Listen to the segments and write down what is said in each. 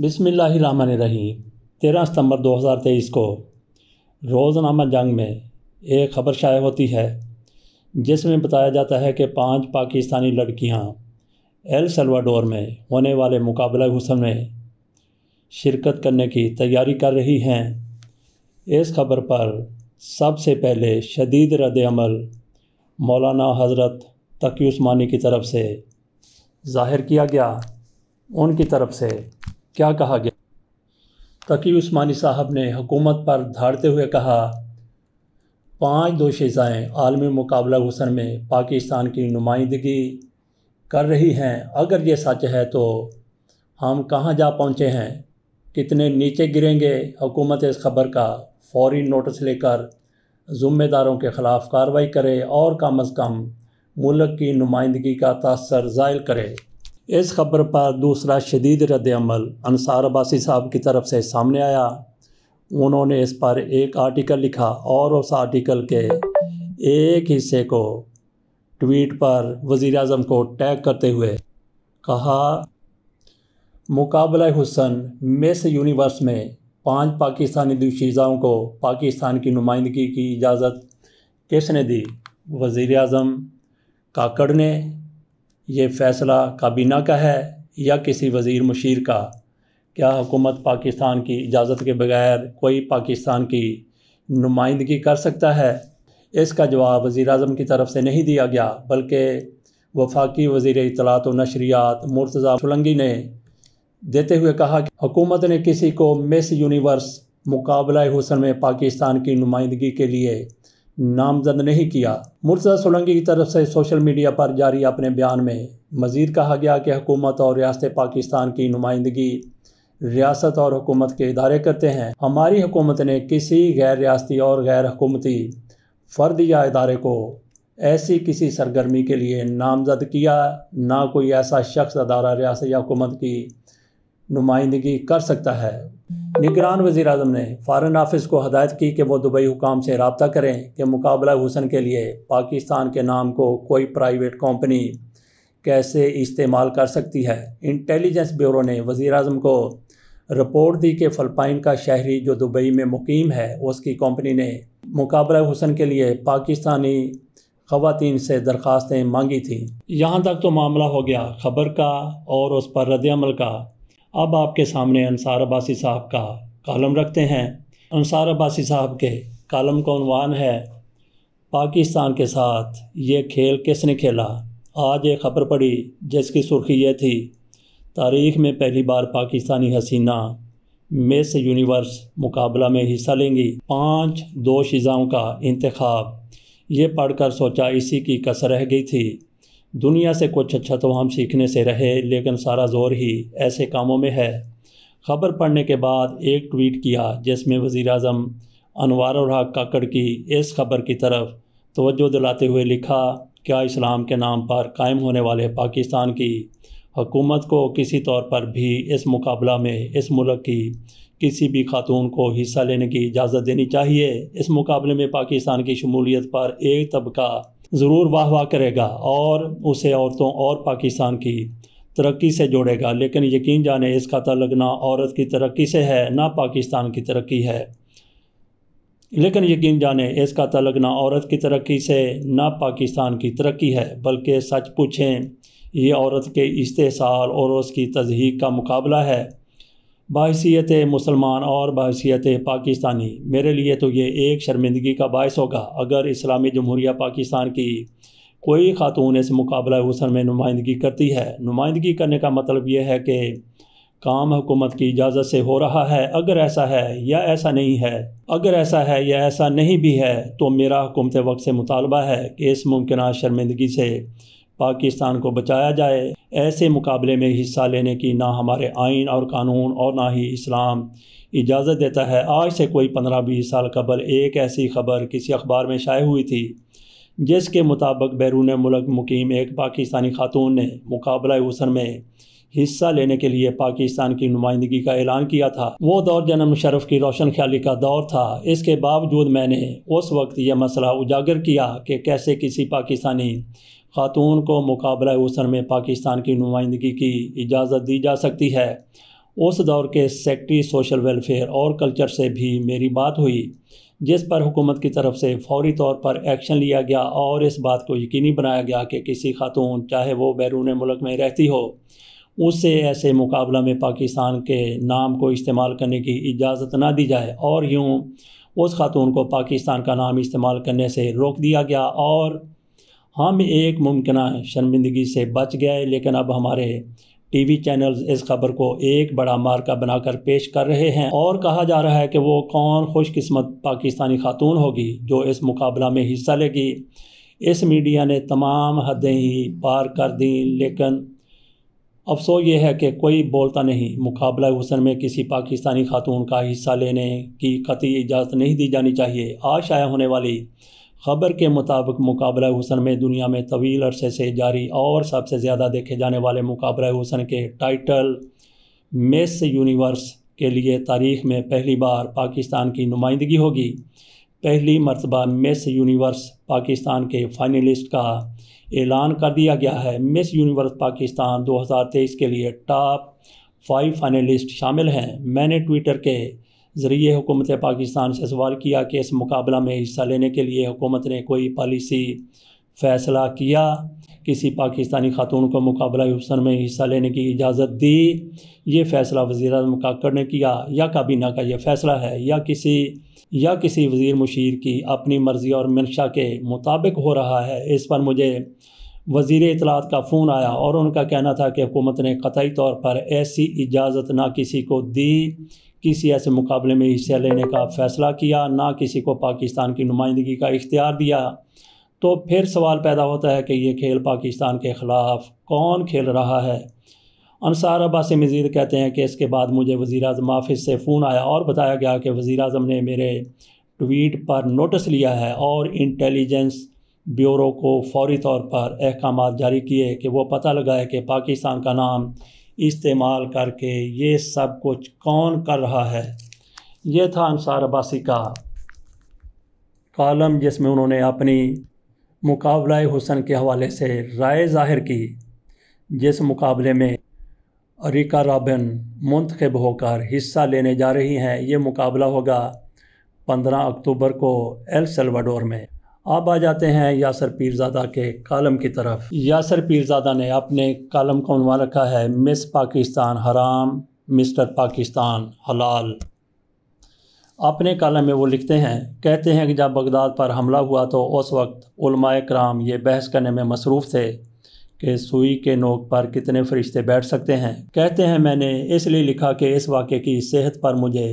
रही तेरह सितंबर 2023 को रोज़नामा जंग में एक खबर शाये होती है जिसमें बताया जाता है कि पांच पाकिस्तानी लड़कियां एल सलवाडोर में होने वाले मुकाबला हुसन में शिरकत करने की तैयारी कर रही हैं इस खबर पर सबसे पहले शदीद रद्द अमल मौलाना हज़रत तकी उस्मानी की तरफ से ज़ाहिर किया गया उनकी तरफ से क्या कहा गया तकी उस्मानी साहब ने हुकूमत पर धारते हुए कहा पाँच दो शजाएँ आलमी मुकाबला हुसन में पाकिस्तान की नुमाइंदगी कर रही हैं अगर ये सच है तो हम कहाँ जा पहुँचे हैं कितने नीचे गिरेंगे हुकूमत इस खबर का फौरी नोटिस लेकर ज़िम्मेदारों के ख़िलाफ़ कार्रवाई करे और कम अज़ कम मुल्क की नुमाइंदगी का तासर ज़ायल करे इस खबर पर दूसरा शदीद रद्दमल अनसार अब्बासी साहब की तरफ से सामने आया उन्होंने इस पर एक आर्टिकल लिखा और उस आर्टिकल के एक हिस्से को ट्वीट पर वज़ी अजम को टैग करते हुए कहा मुकाबला हुसन मिस यूनिवर्स में पांच पाकिस्तानी दुशीज़ाओं को पाकिस्तान की नुमाइंदगी की इजाज़त किसने दी वज़ी अजम काकड़ ने ये फ़ैसला काबीना का है या किसी वज़ीर मशीर का क्या हुकूमत पाकिस्तान की इजाज़त के बगैर कोई पाकिस्तान की नुमाइंदगी कर सकता है इसका जवाब वज़ी अजम की तरफ से नहीं दिया गया बल्कि वफाकी वज़ी इतलात व नशरियात मुर्तज़ा फुलंगी ने देते हुए कहा कि हुकूमत ने किसी को मिस यूनिवर्स मुकाबला हुसन में पाकिस्तान की नुमाइंदगी के लिए नामजद नहीं किया मुर्जा सोलंकी की तरफ से सोशल मीडिया पर जारी अपने बयान में मज़ीद कहा गया कि हुकूमत और रियासत पाकिस्तान की नुमाइंदगी रियासत और हुकूमत के इदारे करते हैं हमारी हुकूमत ने किसी गैर रियासती और गैर हुकूमती फ़र्द या इदारे को ऐसी किसी सरगर्मी के लिए नामजद किया ना कोई ऐसा शख्स अदारा रियासत या हुकूमत की नुमाइंदगी कर सकता है निगरान वज़ी अजम ने फ़ारन आफिस को हदायत की कि वह दुबई हुकाम से रबता करें कि मुकाबला हुसन के लिए पाकिस्तान के नाम को कोई प्राइवेट कंपनी कैसे इस्तेमाल कर सकती है इंटेलिजेंस ब्यूरो ने वज़ी अजम को रिपोर्ट दी कि फ़लपाइन का शहरी जो दुबई में मुकीम है उसकी कंपनी ने मुकाबला हुसन के लिए पाकिस्तानी ख़वान से दरख्वास्तें मांगी थी यहाँ तक तो मामला हो गया खबर का और उस पर रद्दमल का अब आपके सामने अनसार अब्बासी साहब का कॉलम रखते हैं अनसार अब्बासी साहब के कालम का उनवान है पाकिस्तान के साथ ये खेल किसने खेला आज एक खबर पड़ी जिसकी सुर्खी यह थी तारीख में पहली बार पाकिस्तानी हसीना मिस यूनिवर्स मुकाबला में हिस्सा लेंगी पाँच दो शिजाओं का इंतखब ये पढ़कर सोचा इसी की कसर रह गई थी दुनिया से कुछ अच्छा तो हम सीखने से रहे लेकिन सारा जोर ही ऐसे कामों में है खबर पढ़ने के बाद एक ट्वीट किया जिसमें वज़ी अजम अनवार हक काकड़ की इस खबर की तरफ तोज्जो दिलाते हुए लिखा क्या इस्लाम के नाम पर कायम होने वाले पाकिस्तान की हुकूमत को किसी तौर पर भी इस मुकाबला में इस मुल्क की किसी भी खातून को हिस्सा लेने की इजाज़त देनी चाहिए इस मुकाबले में पाकिस्तान की शमूलियत पर एक तबका ज़रूर वाह वाह करेगा और उसे औरतों और पाकिस्तान की तरक्की से जोड़ेगा लेकिन यकीन जाने इसका ना औरत की तरक्की से है ना पाकिस्तान की तरक्की है लेकिन यकीन जाने इसका ना औरत की तरक्की से ना पाकिस्तान की तरक्की है बल्कि सच पूछें ये औरत के इस्तेसाल और उसकी तजहीक का मुकाबला है बासीत मुसलमान और बासीत पाकिस्तानी मेरे लिए तो ये एक शर्मिंदगी का बायस होगा अगर इस्लामी जमहूरिया पाकिस्तान की कोई ख़ातून इस मुकाबला हुसन में नुमाइंदगी करती है नुमाइंदगी करने का मतलब यह है कि काम हुकूमत की इजाज़त से हो रहा है अगर ऐसा है या ऐसा नहीं है अगर ऐसा है या ऐसा नहीं भी है तो मेरा हुकूमत वक्त से मुतालबा है कि इस मुमकिन शर्मिंदगी से पाकिस्तान को बचाया जाए ऐसे मुकाबले में हिस्सा लेने की ना हमारे आइन और कानून और ना ही इस्लाम इजाज़त देता है आज से कोई पंद्रह बीस साल कबल एक ऐसी खबर किसी अखबार में शाये हुई थी जिसके मुताबिक बैरून मुल्क मुकीम एक पाकिस्तानी खातून ने मुकाबला हुसन में हिस्सा लेने के लिए पाकिस्तान की नुमाइंदगी का ऐलान किया था वो दौर जन्म शरफ की रोशन ख्याली का दौर था इसके बावजूद मैंने उस वक्त यह मसला उजागर किया कि कैसे किसी पाकिस्तानी खातून को मुकाबला वसन में पाकिस्तान की नुमाइंदगी की इजाज़त दी जा सकती है उस दौर के सेक्ट्री सोशल वेलफेयर और कल्चर से भी मेरी बात हुई जिस पर हुकूमत की तरफ से फौरी तौर पर एक्शन लिया गया और इस बात को यकीनी बनाया गया कि किसी खातून चाहे वो बैरून मुल्क में रहती हो उससे ऐसे मुकाबला में पाकिस्तान के नाम को इस्तेमाल करने की इजाज़त ना दी जाए और यूँ उस खातून को पाकिस्तान का नाम इस्तेमाल करने से रोक दिया गया और हम एक मुमकिन शर्मिंदगी से बच गए लेकिन अब हमारे टीवी चैनल्स इस खबर को एक बड़ा मार्का बनाकर पेश कर रहे हैं और कहा जा रहा है कि वो कौन खुशकस्मत पाकिस्तानी खातून होगी जो इस मुकाबला में हिस्सा लेगी इस मीडिया ने तमाम हदें ही पार कर दी लेकिन अफसोस ये है कि कोई बोलता नहीं मुकाबला हुसन में किसी पाकिस्तानी खातून का हिस्सा लेने की कतई इजाज़त नहीं दी जानी चाहिए आज शाया होने वाली खबर के मुताबिक मुकाबला हुसन में दुनिया में तवील अरसे से जारी और सबसे ज़्यादा देखे जाने वाले मुकाबला हुसन के टाइटल मिस यूनिवर्स के लिए तारीख में पहली बार पाकिस्तान की नुमाइंदगी होगी पहली मरतबा मिस यूनिवर्स पाकिस्तान के फाइनलिस्ट का ऐलान कर दिया गया है मिस यूनिवर्स पाकिस्तान 2023 के लिए टॉप फाइव फाइनलिस्ट शामिल हैं मैंने ट्विटर के ज़रिए हुकूमत पाकिस्तान से सवाल किया कि इस मुकाबला में हिस्सा लेने के लिए हुकूमत ने कोई पॉलिसी फ़ैसला किया किसी पाकिस्तानी खातून को मुकाबला हुसन में हिस्सा लेने की इजाज़त दी ये फ़ैसला वज़ी अजम काकड़ ने किया या काबीना का यह फ़ैसला है या किसी या किसी वजीर मुशीर की अपनी मर्ज़ी और मनशा के मुताबिक हो रहा है इस पर मुझे वज़ी इतलात का फ़ोन आया और उनका कहना था कि हुकूमत ने कतई तौर पर ऐसी इजाज़त ना किसी को दी किसी ऐसे मुकाबले में हिस्सा लेने का फ़ैसला किया ना किसी को पाकिस्तान की नुमाइंदगी का इख्तियार दिया तो फिर सवाल पैदा होता है कि ये खेल पाकिस्तान के ख़िलाफ़ कौन खेल रहा है अनसार अब्बास मज़ीद कहते हैं कि इसके बाद मुझे वज़ी अजम ऑफिस से फ़ोन आया और बताया गया कि वज़ी अजम ने मेरे ट्वीट पर नोटिस लिया है और इंटेलिजेंस ब्यूरो को फौरी तौर पर अहकाम जारी किए कि वो पता लगाए कि पाकिस्तान का नाम इस्तेमाल करके ये सब कुछ कौन कर रहा है ये था अंसार अब्बासी का कॉलम जिसमें उन्होंने अपनी मुकाबला हुसन के हवाले से राय जाहिर की जिस मुकाबले में रिका रॉबिन मुंतखब होकर हिस्सा लेने जा रही हैं ये मुकाबला होगा पंद्रह अक्टूबर को एल सल्वाडोर में आप आ जाते हैं यासर पीरजादा के कालम की तरफ यासर पीरजादा ने अपने कालम का उनवा रखा है मिस पाकिस्तान हराम मिस्टर पाकिस्तान हलाल अपने कालम में वो लिखते हैं कहते हैं कि जब बगदाद पर हमला हुआ तो उस वक्त कराम ये बहस करने में मसरूफ़ थे कि सुई के नोक पर कितने फरिश्ते बैठ सकते हैं कहते हैं मैंने इसलिए लिखा कि इस वाक़े की सेहत पर मुझे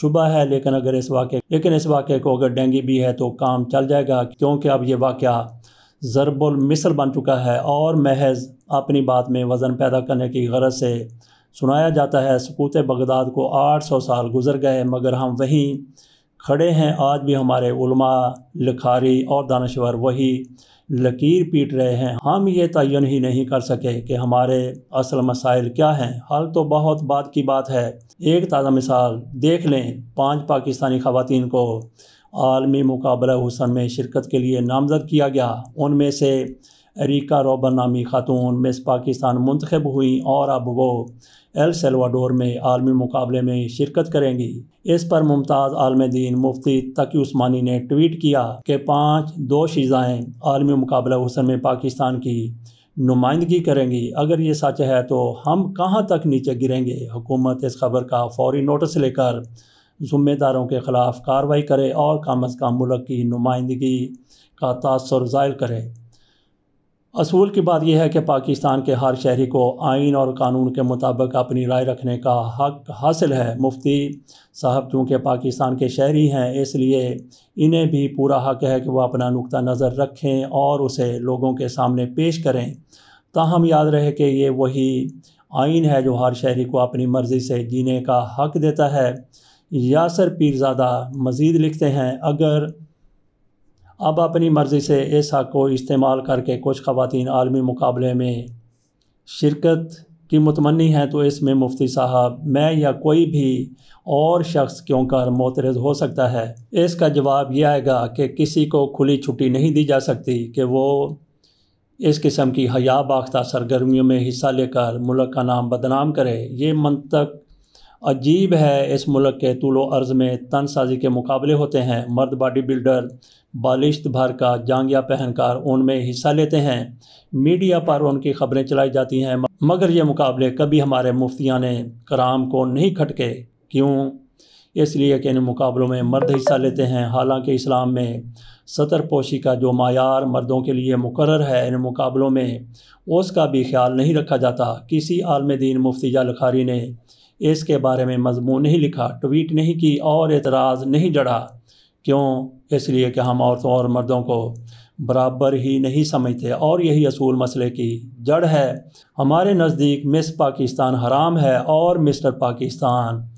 शुबा है लेकिन अगर इस वाक़े लेकिन इस वाक़े को अगर डेंगी भी है तो काम चल जाएगा क्योंकि अब ये वाक़ ज़रबुलमिसर बन चुका है और महज अपनी बात में वज़न पैदा करने की गरज से सुनाया जाता है सकूत बगदाद को 800 साल गुजर गए मगर हम वहीं खड़े हैं आज भी हमारे उलमा लिखारी और दानश्वर वही लकीर पीट रहे हैं हम ये तयन ही नहीं कर सके कि हमारे असल मसाइल क्या हैं हल तो बहुत बात की बात है एक ताज़ा मिसाल देख लें पांच पाकिस्तानी खातन को आलमी मुकाबला हुसन में शिरकत के लिए नामजद किया गया उनमें से रीका रोबन नामी खातून मिस पाकिस्तान मंतखब हुई और अब वो एल सेल्वाडोर में आलमी मुकाबले में शिरकत करेंगी इस पर मुमताज़ आलम दीन मुफ्ती तकी उस्मानी ने ट्वीट किया कि पाँच दो शीज़ाएँ आलमी मुकाबला हुसन में पाकिस्तान की नुमाइंदगी करेंगी अगर ये सच है तो हम कहाँ तक नीचे गिरेंगे हुकूमत इस खबर का फौरी नोटिस लेकर ज़िम्मेदारों के ख़िलाफ़ कार्रवाई करे और कम अज़ कम मुल्क की नुमाइंदगी का तासर ज़ायल करे असूल की बात यह है कि पाकिस्तान के हर शहरी को आइन और कानून के मुताबिक अपनी राय रखने का हक हासिल है मुफ्ती साहब चूँकि पाकिस्तान के शहरी हैं इसलिए इन्हें भी पूरा हक है कि वह अपना नुक़ नज़र रखें और उसे लोगों के सामने पेश करें ताहम याद रहे कि ये वही आइन है जो हर शहरी को अपनी मर्ज़ी से जीने का हक देता है यासर पीरजादा मज़ीद लिखते हैं अगर अब अपनी मर्ज़ी से इस हक़ को इस्तेमाल करके कुछ खवतिन आलमी मुकाबले में शिरकत की मुतमनी हैं तो इसमें मुफ्ती साहब मैं या कोई भी और शख्स क्यों कर मोतरज हो सकता है इसका जवाब यह आएगा कि किसी को खुली छुट्टी नहीं दी जा सकती कि वो इस किस्म की हया बाख्ता सरगर्मियों में हिस्सा लेकर मुल्क का नाम बदनाम करे ये मंतक अजीब है इस मुल्क के तुलो अर्ज़ में तन साजी के मुकाबले होते हैं मर्द बॉडी बिल्डर बालिश भर का जांगिया पहनकर उनमें हिस्सा लेते हैं मीडिया पर उनकी खबरें चलाई जाती हैं मगर ये मुकाबले कभी हमारे मुफ्तिया ने कराम को नहीं खटके क्यों इसलिए कि इन मुकाबलों में मर्द हिस्सा लेते हैं हालांकि इस्लाम में सतर पोशी का जो मैार मर्दों के लिए मुकर है इन मुकाबलों में उसका भी ख्याल नहीं रखा जाता किसी आलम दीन मुफ्ती जालखारी ने इसके बारे में मजमून नहीं लिखा ट्वीट नहीं की और एतराज़ नहीं जड़ा क्यों इसलिए कि हम औरतों और मर्दों को बराबर ही नहीं समझते और यही असूल मसले की जड़ है हमारे नज़दीक मिस पाकिस्तान हराम है और मिस्टर पाकिस्तान